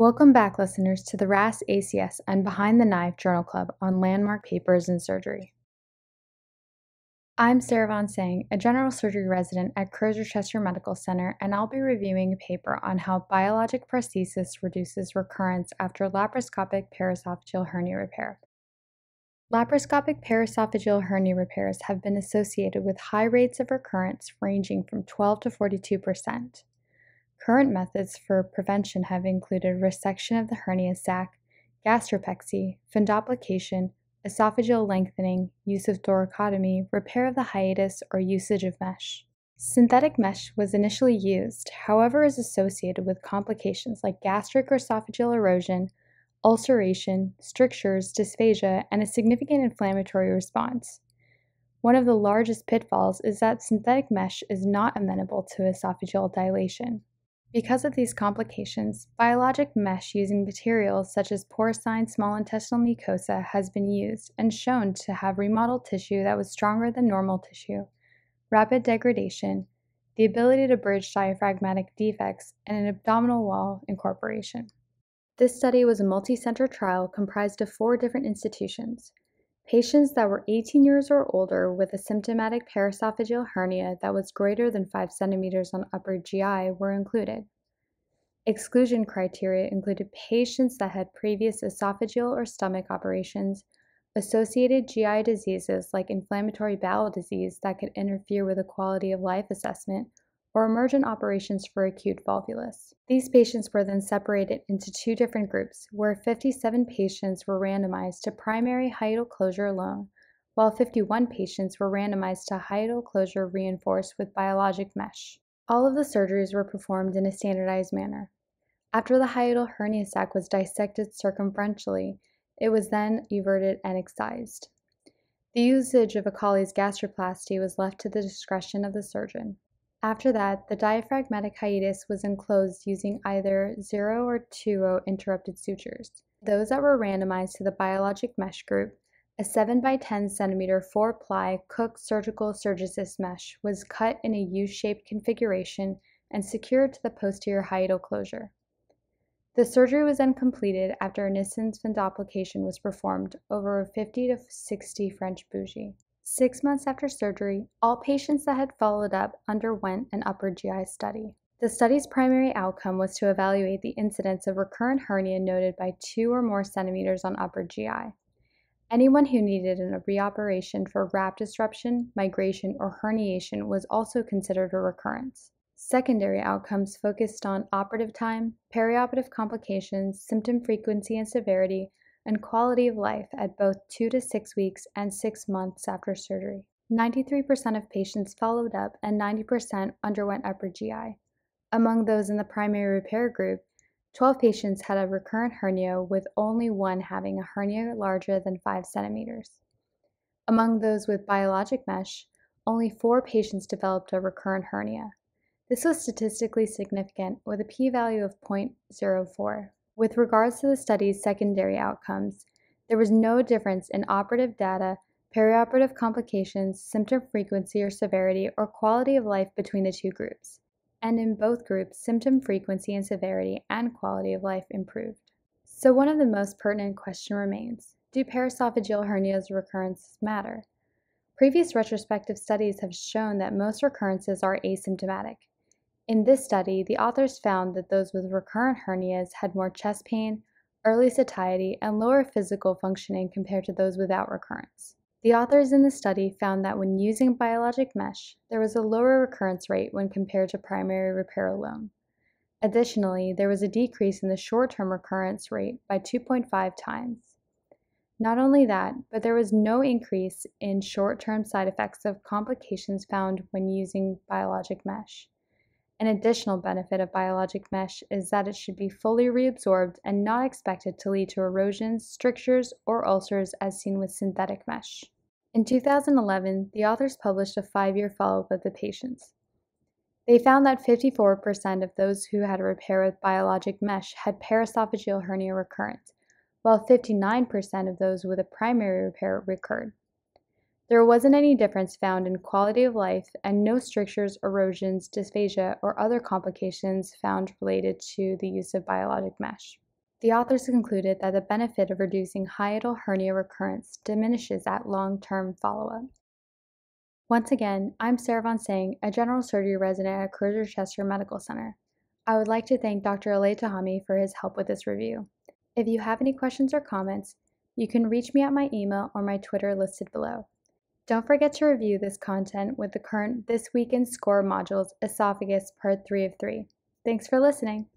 Welcome back, listeners, to the RAS ACS and Behind the Knife Journal Club on landmark papers in surgery. I'm Sarah Von Sang, a general surgery resident at Crozer Chester Medical Center, and I'll be reviewing a paper on how biologic prosthesis reduces recurrence after laparoscopic parasophageal hernia repair. Laparoscopic parasophageal hernia repairs have been associated with high rates of recurrence ranging from 12 to 42 percent. Current methods for prevention have included resection of the hernia sac, gastropexy, fundoplication, esophageal lengthening, use of thoracotomy, repair of the hiatus, or usage of mesh. Synthetic mesh was initially used, however, is associated with complications like gastric or esophageal erosion, ulceration, strictures, dysphagia, and a significant inflammatory response. One of the largest pitfalls is that synthetic mesh is not amenable to esophageal dilation. Because of these complications, biologic mesh using materials such as porcine small intestinal mucosa has been used and shown to have remodeled tissue that was stronger than normal tissue, rapid degradation, the ability to bridge diaphragmatic defects, and an abdominal wall incorporation. This study was a multi center trial comprised of four different institutions Patients that were 18 years or older with a symptomatic parasophageal hernia that was greater than 5 centimeters on upper GI were included. Exclusion criteria included patients that had previous esophageal or stomach operations, associated GI diseases like inflammatory bowel disease that could interfere with a quality of life assessment, or emergent operations for acute volvulus. These patients were then separated into two different groups, where 57 patients were randomized to primary hiatal closure alone, while 51 patients were randomized to hiatal closure reinforced with biologic mesh. All of the surgeries were performed in a standardized manner. After the hiatal hernia sac was dissected circumferentially, it was then everted and excised. The usage of a Colley's gastroplasty was left to the discretion of the surgeon. After that, the diaphragmatic hiatus was enclosed using either 0 or 2 interrupted sutures. Those that were randomized to the biologic mesh group, a 7 by 10 centimeter 4 ply Cook surgical surgicist mesh was cut in a U shaped configuration and secured to the posterior hiatal closure. The surgery was then completed after a Nissen's fundoplication was performed over 50 to 60 French bougie. Six months after surgery, all patients that had followed up underwent an upper GI study. The study's primary outcome was to evaluate the incidence of recurrent hernia noted by two or more centimeters on upper GI. Anyone who needed a reoperation for wrap disruption, migration, or herniation was also considered a recurrence. Secondary outcomes focused on operative time, perioperative complications, symptom frequency and severity, and quality of life at both two to six weeks and six months after surgery. 93% of patients followed up and 90% underwent upper GI. Among those in the primary repair group, 12 patients had a recurrent hernia, with only one having a hernia larger than 5 centimeters. Among those with biologic mesh, only four patients developed a recurrent hernia. This was statistically significant with a p value of 0.04. With regards to the study's secondary outcomes, there was no difference in operative data, perioperative complications, symptom frequency or severity, or quality of life between the two groups. And in both groups, symptom frequency and severity and quality of life improved. So, one of the most pertinent questions remains do parasophageal hernias recurrences matter? Previous retrospective studies have shown that most recurrences are asymptomatic, in this study, the authors found that those with recurrent hernias had more chest pain, early satiety, and lower physical functioning compared to those without recurrence. The authors in the study found that when using biologic mesh, there was a lower recurrence rate when compared to primary repair alone. Additionally, there was a decrease in the short term recurrence rate by 2.5 times. Not only that, but there was no increase in short term side effects of complications found when using biologic mesh. An additional benefit of biologic mesh is that it should be fully reabsorbed and not expected to lead to erosions, strictures, or ulcers as seen with synthetic mesh. In 2011, the authors published a five year follow up of the patients. They found that 54% of those who had repair with biologic mesh had parasophageal hernia recurrence, while 59% of those with a primary repair recurred. There wasn't any difference found in quality of life and no strictures, erosions, dysphagia, or other complications found related to the use of biologic mesh. The authors concluded that the benefit of reducing hiatal hernia recurrence diminishes at long term follow up. Once again, I'm Sarah Von Singh, a general surgery resident at Crozier Chester Medical Center. I would like to thank Dr. Alay Tahami for his help with this review. If you have any questions or comments, you can reach me at my email or my Twitter listed below. Don't forget to review this content with the current This Week in Score module's Esophagus Part 3 of 3. Thanks for listening.